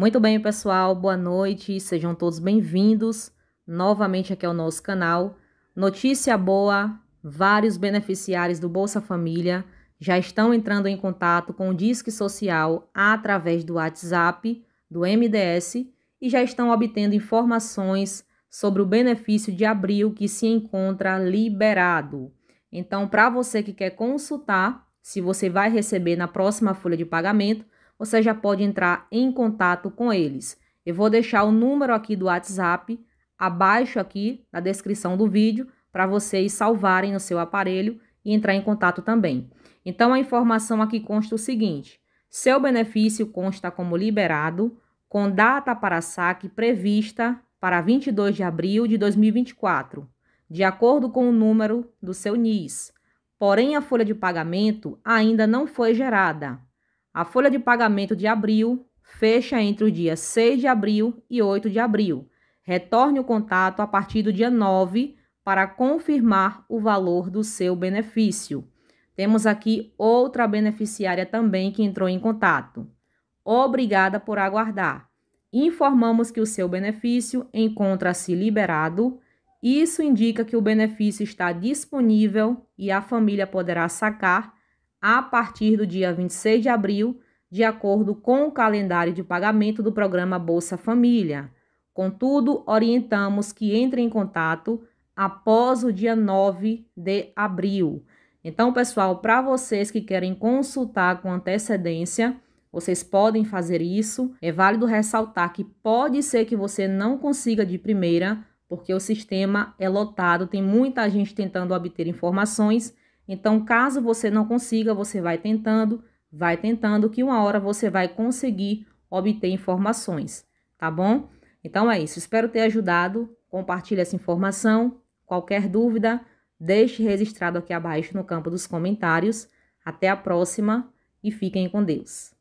Muito bem, pessoal, boa noite, sejam todos bem-vindos novamente aqui ao nosso canal. Notícia boa: vários beneficiários do Bolsa Família já estão entrando em contato com o Disque Social através do WhatsApp do MDS e já estão obtendo informações sobre o benefício de abril que se encontra liberado. Então, para você que quer consultar se você vai receber na próxima folha de pagamento, você já pode entrar em contato com eles. Eu vou deixar o número aqui do WhatsApp abaixo aqui na descrição do vídeo para vocês salvarem no seu aparelho e entrar em contato também. Então a informação aqui consta o seguinte: seu benefício consta como liberado com data para saque prevista para 22 de abril de 2024, de acordo com o número do seu NIS. Porém, a folha de pagamento ainda não foi gerada, a folha de pagamento de abril fecha entre o dia 6 de abril e 8 de abril. Retorne o contato a partir do dia 9 para confirmar o valor do seu benefício. Temos aqui outra beneficiária também que entrou em contato. Obrigada por aguardar. Informamos que o seu benefício encontra-se liberado. Isso indica que o benefício está disponível e a família poderá sacar a partir do dia 26 de abril, de acordo com o calendário de pagamento do programa Bolsa Família. Contudo, orientamos que entre em contato após o dia 9 de abril. Então, pessoal, para vocês que querem consultar com antecedência, vocês podem fazer isso. É válido ressaltar que pode ser que você não consiga de primeira, porque o sistema é lotado, tem muita gente tentando obter informações então, caso você não consiga, você vai tentando, vai tentando, que uma hora você vai conseguir obter informações, tá bom? Então é isso, espero ter ajudado. Compartilhe essa informação. Qualquer dúvida, deixe registrado aqui abaixo no campo dos comentários. Até a próxima e fiquem com Deus.